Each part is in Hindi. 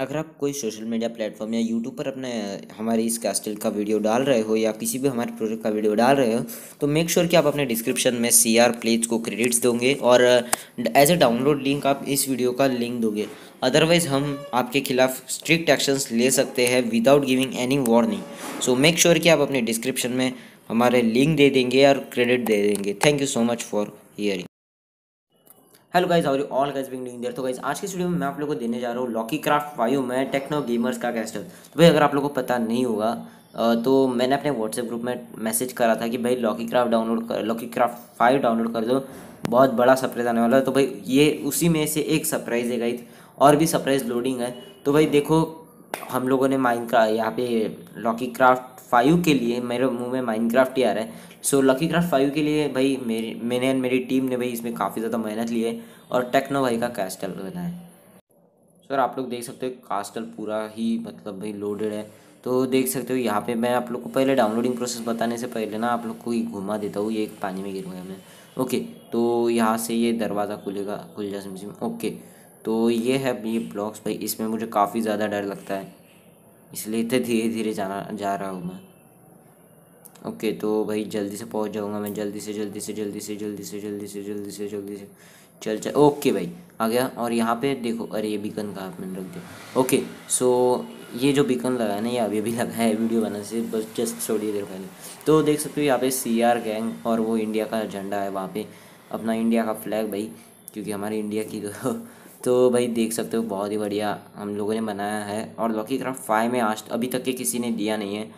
अगर आप कोई सोशल मीडिया प्लेटफॉर्म या यूट्यूब पर अपने हमारे इस कैस्टल का वीडियो डाल रहे हो या किसी भी हमारे प्रोजेक्ट का वीडियो डाल रहे हो तो मेक श्योर sure कि आप अपने डिस्क्रिप्शन में सी आर प्लेज को क्रेडिट्स दोगे और एज ए डाउनलोड लिंक आप इस वीडियो का लिंक दोगे अदरवाइज़ हम आपके खिलाफ स्ट्रिक्ट एक्शंस ले सकते हैं without giving any warning so make sure कि आप अपने डिस्क्रिप्शन में हमारे लिंक दे देंगे और क्रेडिट दे देंगे thank you so much for hearing hello guys और all guys bing ding there तो गाइज आज के स्टूडियो में मैं आप लोगों को देने जा रहा हूँ लॉकी क्राफ्ट फाइव में टेक्नो गेमर्स का कैस्टर तो भाई अगर आप लोगों को पता नहीं होगा तो मैंने अपने व्हाट्सएप ग्रुप में मैसेज करा था कि भाई लॉकी क्राफ्ट डाउनलोड कर लॉकी क्राफ्ट फाइव डाउनलोड कर दो बहुत बड़ा सरप्राइज़ आने वाला है तो भाई ये उसी में से एक सरप्राइज़ है गाइज और भी सरप्राइज़ लोडिंग है तो भाई देखो हम लोगों ने माइंड का यहाँ पे लॉकी क्राफ्ट फाइव के लिए मेरे मुंह में माइंड क्राफ्ट ही आ रहा है सो लॉकी क्राफ्ट फाइव के लिए भाई मेरी मैंने एंड मेरी टीम ने भाई इसमें काफ़ी ज़्यादा मेहनत ली है और टेक्नो भाई का कैस्टल बना है सर आप लोग देख सकते हो कास्टल पूरा ही मतलब भाई लोडेड है तो देख सकते हो यहाँ पे मैं आप लोग को पहले डाउनलोडिंग प्रोसेस बताने से पहले ना आप लोग को ही घुमा देता हूँ ये एक पानी में गिर गया मैं ओके तो यहाँ से ये दरवाज़ा खुलेगा खुल जा सिम ओके तो ये है ये ब्लॉक्स भाई इसमें मुझे काफ़ी ज़्यादा डर लगता है इसलिए इतने धीरे धीरे जाना जा रहा हूँ मैं ओके तो भाई जल्दी से पहुँच जाऊँगा मैं जल्दी से जल्दी से जल्दी से जल्दी से जल्दी से जल्दी से जल्दी से चल चल ओके भाई आ गया और यहाँ पे देखो अरे ये बिकन कहाँ मैंने रख दिया ओके सो ये जो बिकन लगा है ना ये अभी अभी लगा है वीडियो बनाने से बस जस्ट छोड़िए देर पहले तो देख सकते हो यहाँ पे सी आर गैंग और वो इंडिया का झंडा है वहाँ पे अपना इंडिया का फ्लैग भाई क्योंकि हमारे इंडिया की तो तो भाई देख सकते हो बहुत ही बढ़िया हम लोगों ने बनाया है और लॉकी क्राफ्ट फाइव में आज अभी तक के किसी ने दिया नहीं है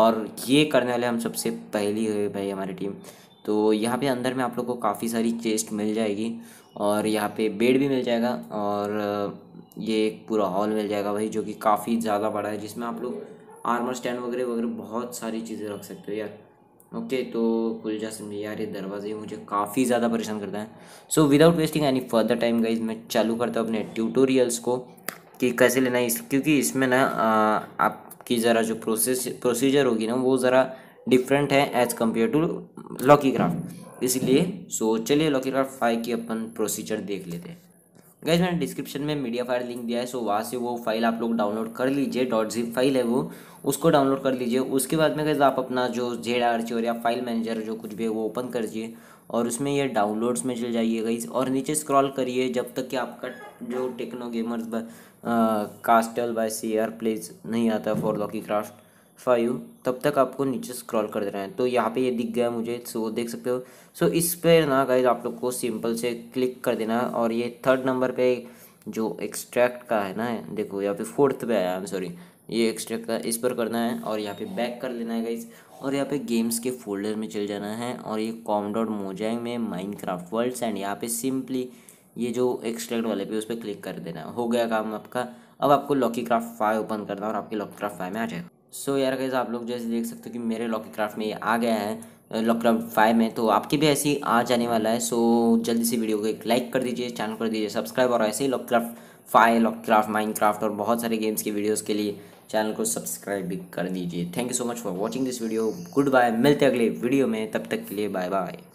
और ये करने वाले हम सबसे पहली हुए भाई हमारी टीम तो यहाँ पे अंदर में आप लोग को काफ़ी सारी चेस्ट मिल जाएगी और यहाँ पे बेड भी मिल जाएगा और ये एक पूरा हॉल मिल जाएगा भाई जो कि काफ़ी ज़्यादा बड़ा है जिसमें आप लोग आर्मर स्टैंड वगैरह वगैरह बहुत सारी चीज़ें रख सकते हो यार ओके तो कुल जा यार ये दरवाज़े मुझे काफ़ी ज़्यादा परेशान करता है so without wasting any further time guys मैं चालू करता हूँ अपने ट्यूटोरियल्स को कि कैसे लेना है इस क्योंकि इसमें ना आपकी ज़रा जो प्रोसेस प्रोसीजर होगी ना वो ज़रा डिफरेंट है as compare to Lokicraft इसलिए सो चलिए लॉकी क्राफ्ट फाइव की अपन प्रोसीजर देख लेते हैं गैस मैंने डिस्क्रिप्शन में मीडिया फाइल लिंक दिया है सो वहाँ से वो फाइल आप लोग डाउनलोड कर लीजिए डॉट जिप फाइल है वो उसको डाउनलोड कर लीजिए उसके बाद में गैस आप अपना जो जेड आर और या फाइल मैनेजर जो कुछ भी है वो ओपन करिए और उसमें ये डाउनलोड्स में चल जाइए गई और नीचे स्क्रॉल करिए जब तक कि आपका जो techno gamers castle by C R plays नहीं आता फॉर लॉकी क्राफ्ट फाइव तब तक आपको नीचे स्क्रॉल कर देना है तो यहाँ पे ये दिख गया मुझे सो देख सकते हो सो इस पर ना गाइज आप लोग को सिंपल से क्लिक कर देना और ये थर्ड नंबर पे जो एक्सट्रैक्ट का है ना देखो यहाँ पे फोर्थ पे आया आई सॉरी ये एक्सट्रैक्ट का इस पर करना है और यहाँ पे बैक कर लेना है गाइज और यहाँ पे गेम्स के फोल्डर में चल जाना है और ये कॉम डॉट मोजैंग में माइनक्राफ्ट वर्ल्ड्स एंड यहाँ पे सिंपली ये जो एक्सट्रैक्ट वाले पे उस पर क्लिक कर देना है हो गया काम आपका अब आपको लॉकी क्राफ्ट फाइव ओपन करना है और आपके लॉकी क्राफ्ट फाइव में आ जाएगा सो यार गैस आप लोग जैसे देख सकते हो कि मेरे लॉकी क्राफ्ट में ये आ गया है लॉकी क्राफ्ट फाइव में तो आपके भी ऐसे ही आ जाने वाला है सो जल्दी से वीडियो को एक लाइक कर दीजिए चैनल कर दीजिए सब्सक्राइब और ऐसे ही lock craft five Lokicraft mind craft और बहुत सारे गेम्स की वीडियोज़ के लिए चैनल को सब्सक्राइब भी कर दीजिए thank you so much for watching this video goodbye मिलते अगले वीडियो में तब तक के लिए बाय बाय